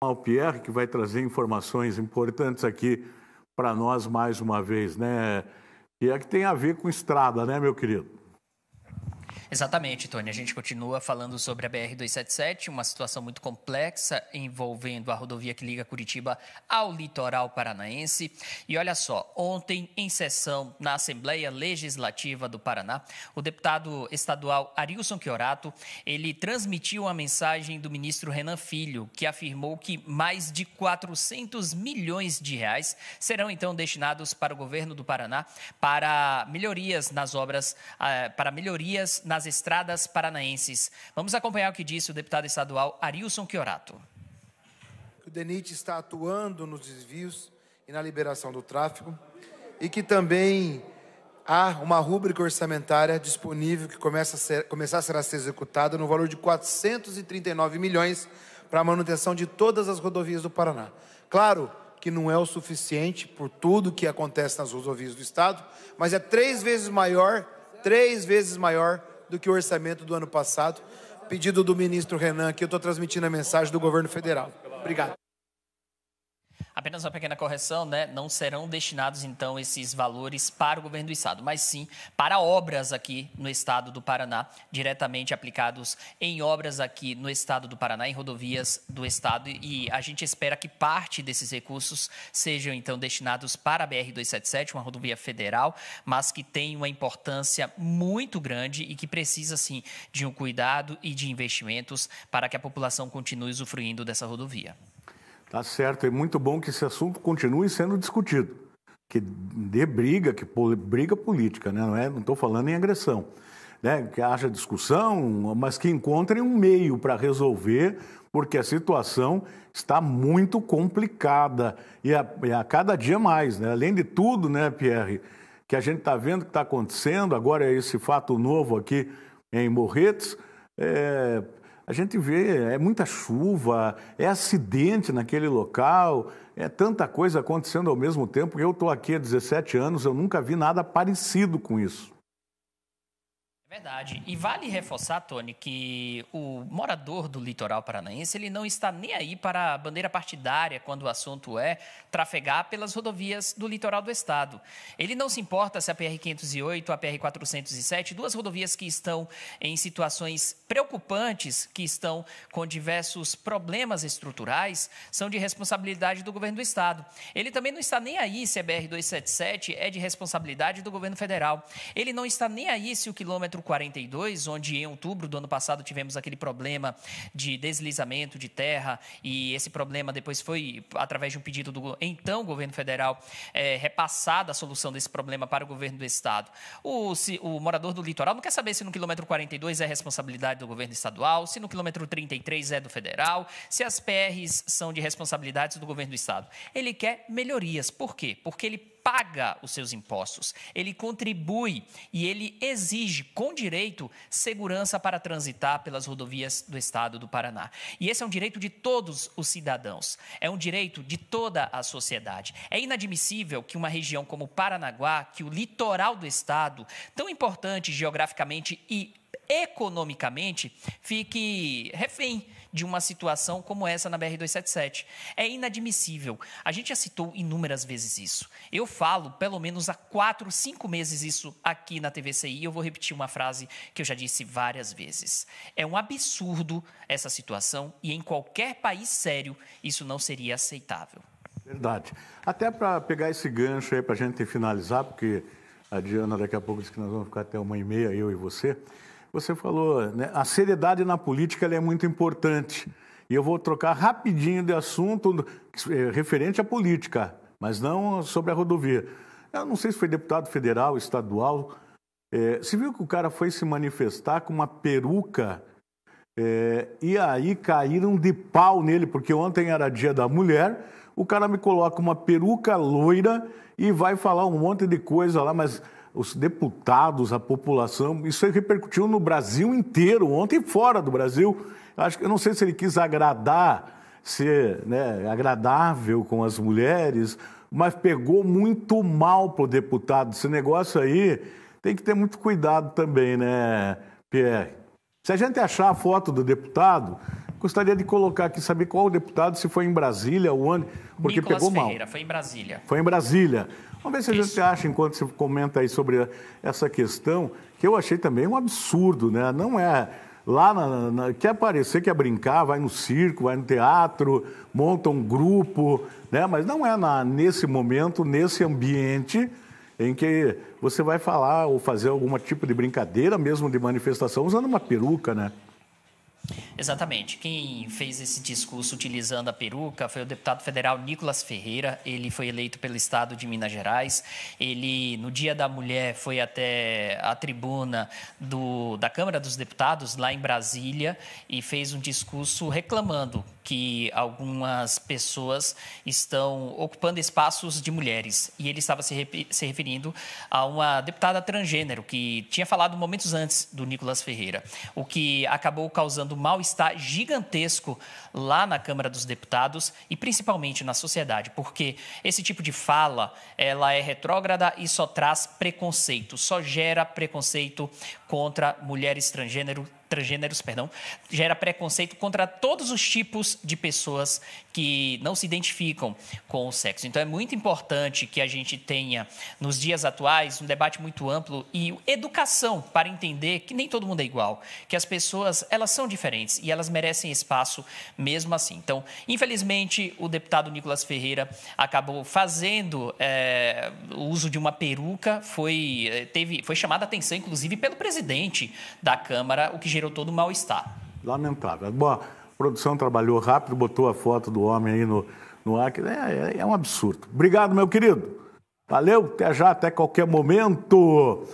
ao Pierre, que vai trazer informações importantes aqui para nós mais uma vez, né? E é que tem a ver com estrada, né, meu querido? Exatamente, Tony. A gente continua falando sobre a BR-277, uma situação muito complexa envolvendo a rodovia que liga Curitiba ao litoral paranaense. E olha só, ontem, em sessão na Assembleia Legislativa do Paraná, o deputado estadual Arilson Chiorato, ele transmitiu uma mensagem do ministro Renan Filho, que afirmou que mais de 400 milhões de reais serão então destinados para o governo do Paraná para melhorias nas obras, eh, para melhorias na nas estradas paranaenses. Vamos acompanhar o que disse o deputado estadual Arilson Chiorato. O DENIT está atuando nos desvios e na liberação do tráfego e que também há uma rúbrica orçamentária disponível que começa a ser, começar a ser executada no valor de 439 milhões para a manutenção de todas as rodovias do Paraná. Claro que não é o suficiente por tudo que acontece nas rodovias do Estado, mas é três vezes maior, três vezes maior do que o orçamento do ano passado. Pedido do ministro Renan, que eu estou transmitindo a mensagem do governo federal. Obrigado. Apenas uma pequena correção, né? Não serão destinados, então, esses valores para o governo do Estado, mas sim para obras aqui no Estado do Paraná, diretamente aplicados em obras aqui no Estado do Paraná, em rodovias do Estado. E a gente espera que parte desses recursos sejam, então, destinados para a BR-277, uma rodovia federal, mas que tem uma importância muito grande e que precisa, sim, de um cuidado e de investimentos para que a população continue usufruindo dessa rodovia. Tá certo, é muito bom que esse assunto continue sendo discutido, que dê briga, que briga política, né? não é? Não estou falando em agressão, né? Que haja discussão, mas que encontrem um meio para resolver, porque a situação está muito complicada e a, e a cada dia mais, né? Além de tudo, né, Pierre, que a gente está vendo que está acontecendo agora é esse fato novo aqui em Morretes. É, a gente vê é muita chuva, é acidente naquele local, é tanta coisa acontecendo ao mesmo tempo. Eu estou aqui há 17 anos, eu nunca vi nada parecido com isso. É verdade. E vale reforçar, Tony, que o morador do litoral paranaense ele não está nem aí para a bandeira partidária quando o assunto é trafegar pelas rodovias do litoral do estado. Ele não se importa se a PR-508, a PR-407, duas rodovias que estão em situações preocupantes, que estão com diversos problemas estruturais, são de responsabilidade do governo do estado. Ele também não está nem aí se a BR-277 é de responsabilidade do governo federal. Ele não está nem aí se o quilômetro quilômetro 42, onde em outubro do ano passado tivemos aquele problema de deslizamento de terra e esse problema depois foi, através de um pedido do então governo federal, é, repassada a solução desse problema para o governo do estado. O, se, o morador do litoral não quer saber se no quilômetro 42 é responsabilidade do governo estadual, se no quilômetro 33 é do federal, se as PRs são de responsabilidades do governo do estado. Ele quer melhorias. Por quê? Porque ele paga os seus impostos, ele contribui e ele exige com direito segurança para transitar pelas rodovias do estado do Paraná. E esse é um direito de todos os cidadãos, é um direito de toda a sociedade. É inadmissível que uma região como Paranaguá, que o litoral do estado, tão importante geograficamente e economicamente fique refém de uma situação como essa na BR-277. É inadmissível. A gente já citou inúmeras vezes isso. Eu falo pelo menos há quatro, cinco meses isso aqui na TVCI. Eu vou repetir uma frase que eu já disse várias vezes. É um absurdo essa situação e em qualquer país sério isso não seria aceitável. Verdade. Até para pegar esse gancho aí para a gente finalizar, porque a Diana daqui a pouco disse que nós vamos ficar até uma e meia, eu e você. Você falou, né? a seriedade na política é muito importante. E eu vou trocar rapidinho de assunto eh, referente à política, mas não sobre a rodovia. Eu não sei se foi deputado federal, estadual. É, você viu que o cara foi se manifestar com uma peruca é, e aí caíram de pau nele, porque ontem era dia da mulher. O cara me coloca uma peruca loira e vai falar um monte de coisa lá, mas os deputados, a população. Isso repercutiu no Brasil inteiro, ontem fora do Brasil. Acho que eu não sei se ele quis agradar, ser né, agradável com as mulheres, mas pegou muito mal para o deputado. Esse negócio aí tem que ter muito cuidado também, né, Pierre? Se a gente achar a foto do deputado, Gostaria de colocar aqui, saber qual o deputado, se foi em Brasília ou onde, porque Nicolas pegou Ferreira, mal. foi em Brasília. Foi em Brasília. Vamos ver se a gente acha, enquanto você comenta aí sobre essa questão, que eu achei também um absurdo, né? Não é lá na, na, quer aparecer, quer brincar, vai no circo, vai no teatro, monta um grupo, né? Mas não é na, nesse momento, nesse ambiente em que você vai falar ou fazer algum tipo de brincadeira, mesmo de manifestação, usando uma peruca, né? Exatamente. Quem fez esse discurso utilizando a peruca foi o deputado federal Nicolas Ferreira. Ele foi eleito pelo estado de Minas Gerais. Ele, no Dia da Mulher, foi até a tribuna do, da Câmara dos Deputados, lá em Brasília, e fez um discurso reclamando que algumas pessoas estão ocupando espaços de mulheres. E ele estava se, se referindo a uma deputada transgênero que tinha falado momentos antes do Nicolas Ferreira, o que acabou causando mal está gigantesco lá na Câmara dos Deputados e principalmente na sociedade, porque esse tipo de fala, ela é retrógrada e só traz preconceito, só gera preconceito contra mulheres transgênero transgêneros, perdão, gera preconceito contra todos os tipos de pessoas que não se identificam com o sexo. Então é muito importante que a gente tenha nos dias atuais um debate muito amplo e educação para entender que nem todo mundo é igual, que as pessoas elas são diferentes e elas merecem espaço mesmo assim. Então, infelizmente, o deputado Nicolas Ferreira acabou fazendo é, o uso de uma peruca, foi eh, teve foi chamada a atenção inclusive pelo presidente da Câmara, o que gerou todo o mal-estar. Lamentável. Bom, a produção trabalhou rápido, botou a foto do homem aí no, no ar. É, é, é um absurdo. Obrigado, meu querido. Valeu, até já, até qualquer momento.